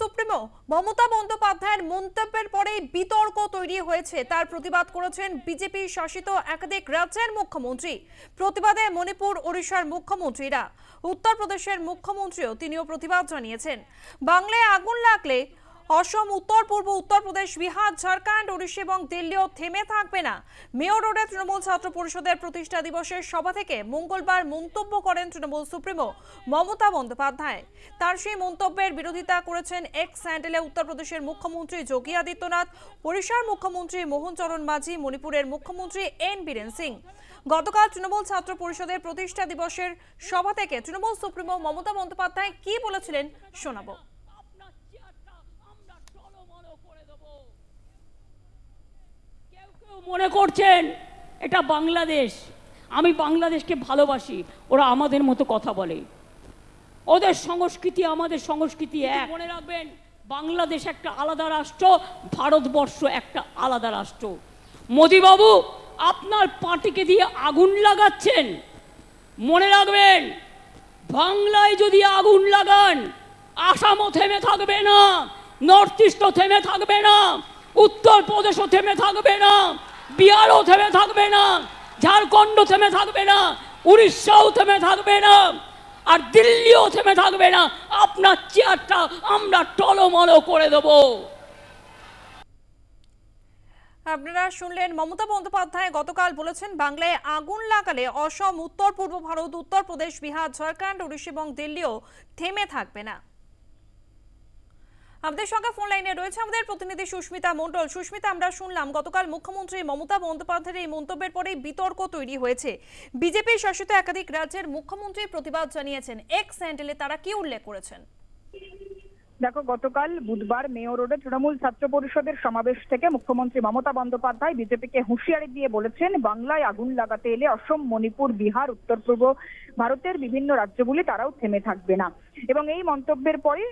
supremo Mamata বন্দ্যোপাধ্যায়ের মন্তব্যের পরেই বিতর্ক তৈরি হয়েছে তার প্রতিবাদ করেছেন বিজেপি শাসিত একাধিক রাজ্যের মুখ্যমন্ত্রী প্রতিবাদে মণিপুর ওড়িশার মুখ্যমন্ত্রীরা উত্তরপ্রদেশের মুখ্যমন্ত্রীও তিনিও প্রতিবাদ জানিয়েছেন বাংলায় আগুন লাগলে অসম উত্তর পূর্ব উত্তরপ্রদেশ বিহার ঝাড়খণ্ড ওড়িশা এবং দিল্লিও থেমে থাকবে না মেয়র রোডে তৃণমূল ছাত্র পরিষদের প্রতিষ্ঠা দিবসের সভা থেকে মঙ্গলবার মন্তব্য করেন তৃণমূল সুপ্রিমো মমতা বন্দ্যোপাধ্যায় তার সেই মন্তব্যের বিরোধিতা করেছেন এক্স স্যান্ডেলে উত্তরপ্রদেশের মুখ্যমন্ত্রী যোগী আদিত্যনাথ ওড়িশার মুখ্যমন্ত্রী মোহনচরণ মাঝি মণিপুরের মুখ্যমন্ত্রী এন বীরেন সিং গতকাল তৃণমূল ছাত্র পরিষদের প্রতিষ্ঠা দিবসের সভা থেকে তৃণমূল সুপ্রিমো মমতা বন্দ্যোপাধ্যায় কি বলেছিলেন শোনাবো মনে করছেন এটা বাংলাদেশ আমি বাংলাদেশকে ভালোবাসি ওরা আমাদের মতো কথা বলে ওদের সংস্কৃতি আমাদের সংস্কৃতি এক মনে রাখবেন বাংলাদেশ একটা আলাদা রাষ্ট্র ভারতবর্ষ একটা আলাদা রাষ্ট্র মোদিবাবু আপনার পার্টিকে দিয়ে আগুন লাগাচ্ছেন মনে রাখবেন বাংলায় যদি আগুন লাগান আসামও থেমে থাকবে না নর্থ ইস্টও থেমে থাকবে না উত্তরপ্রদেশও থেমে থাকবে না বিহারও থেমে থাকবে না ঝাড়খণ্ড থেমে থাকবে না উড়িষ্যাও থেমে থাকবে না আর দিল্লিও থেমে থাকবে না আপনার চেয়ারটা আমরা টলমলো করে দেব আপনারা শুনলেন মমতা বন্দ্যোপাধ্যায় গতকাল বলেছেন বাংলায় আগুন লাগালে অসম উত্তর পূর্ব ভারত উত্তরপ্রদেশ বিহার ঝাড়খণ্ড উড়িষ্যা এবং দিল্লিও থেমে থাকবে না আমাদের সঙ্গে ফোন লাইনে রয়েছে আমাদের প্রতিনিধি সুস্মিতা মন্ডল সুস্মিতা আমরা শুনলাম গতকাল মুখ্যমন্ত্রী মমতা বন্দ্যোপাধ্যায়ের এই মন্তব্যের পরেই বিতর্ক তৈরি হয়েছে বিজেপি শাসিত একাধিক রাজ্যের মুখ্যমন্ত্রী প্রতিবাদ জানিয়েছেন এক্স স্যান্ডেলে তারা কি উল্লেখ করেছেন দেখো গতকাল বুধবার মেয়র রোডে তৃণমূল ছাত্র পরিষদের সমাবেশ থেকে মুখ্যমন্ত্রী মমতা বন্দ্যোপাধ্যায় বিজেপিকে হুঁশিয়ারি দিয়ে বলেছেন বাংলায় আগুন লাগাতে এলে অসম মণিপুর বিহার উত্তর পূর্ব ভারতের বিভিন্ন রাজ্যগুলি তারাও থেমে থাকবে না এবং এই মন্তব্যের পরে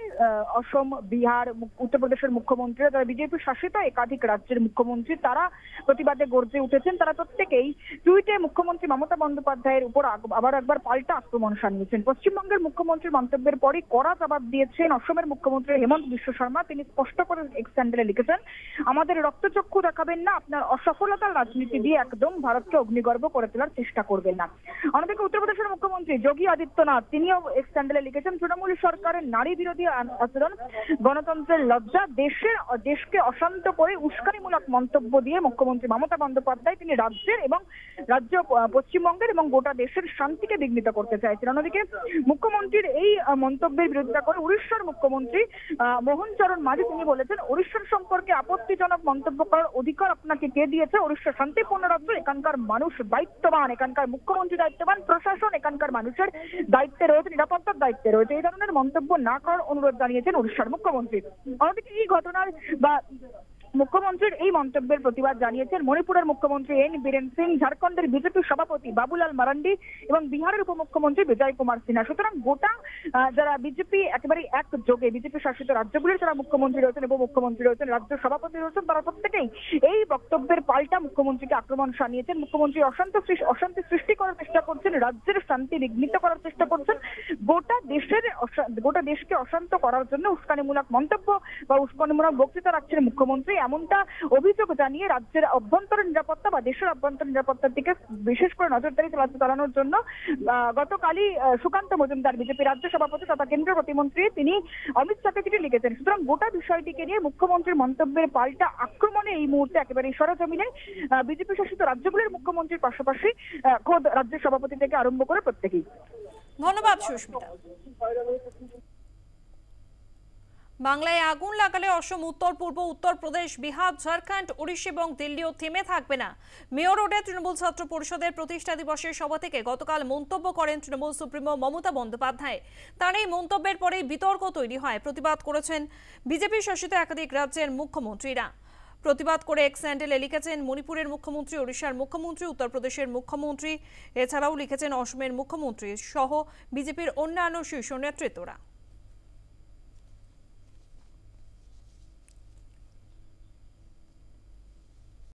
অসম বিহার উত্তরপ্রদেশের মুখ্যমন্ত্রী তারা বিজেপি শাসিত একাধিক রাজ্যের মুখ্যমন্ত্রী তারা প্রতিবাদে গর্জে উঠেছেন তারা প্রত্যেকেই টুইটে মুখ্যমন্ত্রী মমতা বন্দ্যোপাধ্যায়ের উপর আবার একবার পাল্টা আক্রমণ সামিয়েছেন পশ্চিমবঙ্গের মুখ্যমন্ত্রীর মন্তব্যের পরে কড়া জবাব দিয়েছেন অসমের মুখ্যমন্ত্রী হেমন্ত বিশ্ব শর্মা তিনি স্পষ্ট করে এক স্যান্ডেলে লিখেছেন আমাদের রক্তচক্ষু দেখাবেন না আপনার অসফলতার রাজনীতি দিয়ে একদম ভারতকে অগ্নিগর্ভ করে তোলার চেষ্টা করবেন না অন্যদিকে উত্তরপ্রদেশের মুখ্যমন্ত্রী যোগী আদিত্যনাথ তিনিও এক স্যান্ডেলে লিখেছেন তৃণমূল সরকারের নারী বিরোধী আচরণ গণতন্ত্রের লজ্জা দেশের দেশকে অশান্ত করে উস্কানিমূলক মন্তব্য দিয়ে মুখ্যমন্ত্রী মমতা বন্দ্যোপাধ্যায় তিনি রাজ্যের এবং রাজ্য পশ্চিমবঙ্গের এবং গোটা দেশের শান্তিকে বিঘ্নিত করতে চাইছেন অন্যদিকে মুখ্যমন্ত্রীর এই মন্তব্যের বিরোধিতা করে উড়িষ্যার মুখ্যমন্ত্রী মোহন চরণ মাঝি তিনি বলেছেন উড়িষ্যার সম্পর্কে আপত্তিজনক মন্তব্য করার অধিকার আপনাকে কে দিয়েছে উড়িষ্যা শান্তিপূর্ণ রাজ্য এখানকার মানুষ দায়িত্ববান এখানকার মুখ্যমন্ত্রী দায়িত্ববান প্রশাসন এখানকার মানুষের দায়িত্বে রয়েছে নিরাপত্তার দায়িত্বে রয়েছে ধরনের মন্তব্য না করার অনুরোধ জানিয়েছেন উড়িষ্যার মুখ্যমন্ত্রী অন্যদিকে এই ঘটনার বা মুখ্যমন্ত্রীর এই মন্তব্যের প্রতিবাদ জানিয়েছেন মণিপুরের মুখ্যমন্ত্রী এন বীরেন সিং ঝাড়খণ্ডের বিজেপি সভাপতি বাবুলাল মারান্ডি এবং বিহারের উপমুখ্যমন্ত্রী বিজয় কুমার সিনহা সুতরাং গোটা যারা বিজেপি একেবারে যোগে বিজেপি শাসিত রাজ্যগুলির যারা মুখ্যমন্ত্রী রয়েছেন উপমুখ্যমন্ত্রী রয়েছেন রাজ্য সভাপতি রয়েছেন তারা প্রত্যেকেই এই বক্তব্যের পাল্টা মুখ্যমন্ত্রীকে আক্রমণ জানিয়েছেন মুখ্যমন্ত্রী অশান্ত অশান্তি সৃষ্টি করার চেষ্টা করছেন রাজ্যের শান্তি বিঘ্নিত করার চেষ্টা করছেন গোটা দেশের গোটা দেশকে অশান্ত করার জন্য উস্কানিমূলক মন্তব্য বা উস্কানিমূলক বক্তৃতা রাখছেন মুখ্যমন্ত্রী এমনটা অভিযোগ জানিয়ে রাজ্যের অভ্যন্তরীণ নিরাপত্তা বা দেশের অভ্যন্তর নিরাপত্তার দিকে বিশেষ করে নজরদারি চালানোর জন্য গতকালই সুকান্ত মজুমদার বিজেপি রাজ্য সভাপতি তথা কেন্দ্রীয় প্রতিমন্ত্রী তিনি অমিত শাহকে চিঠি লিখেছেন সুতরাং গোটা বিষয়টিকে নিয়ে মুখ্যমন্ত্রীর মন্তব্যের পাল্টা আক্রমণে এই মুহূর্তে একেবারে সরজমিনে বিজেপি শাসিত রাজ্যগুলির মুখ্যমন্ত্রীর পাশাপাশি খোদ রাজ্য সভাপতি থেকে আরম্ভ করে প্রত্যেকেই ধন্যবাদ সুস্মিতা বাংলায় আগুন লাগালে অসম উত্তর পূর্ব উত্তরপ্রদেশ বিহার ঝাড়খণ্ড উড়িষ্যা এবং দিল্লিও থেমে থাকবে না মেয়র রোডে তৃণমূল ছাত্র পরিষদের প্রতিষ্ঠা দিবসের সভা থেকে গতকাল মন্তব্য করেন তৃণমূল সুপ্রিমো মমতা বন্দ্যোপাধ্যায় তার এই মন্তব্যের পরে বিতর্ক তৈরি হয় প্রতিবাদ করেছেন বিজেপি শাসিত একাধিক রাজ্যের মুখ্যমন্ত্রীরা প্রতিবাদ করে এক স্যান্ডেলে লিখেছেন মণিপুরের মুখ্যমন্ত্রী ওড়িশার মুখ্যমন্ত্রী উত্তরপ্রদেশের মুখ্যমন্ত্রী এছাড়াও লিখেছেন অসমের মুখ্যমন্ত্রী সহ বিজেপির অন্যান্য শীর্ষ নেতৃত্বরা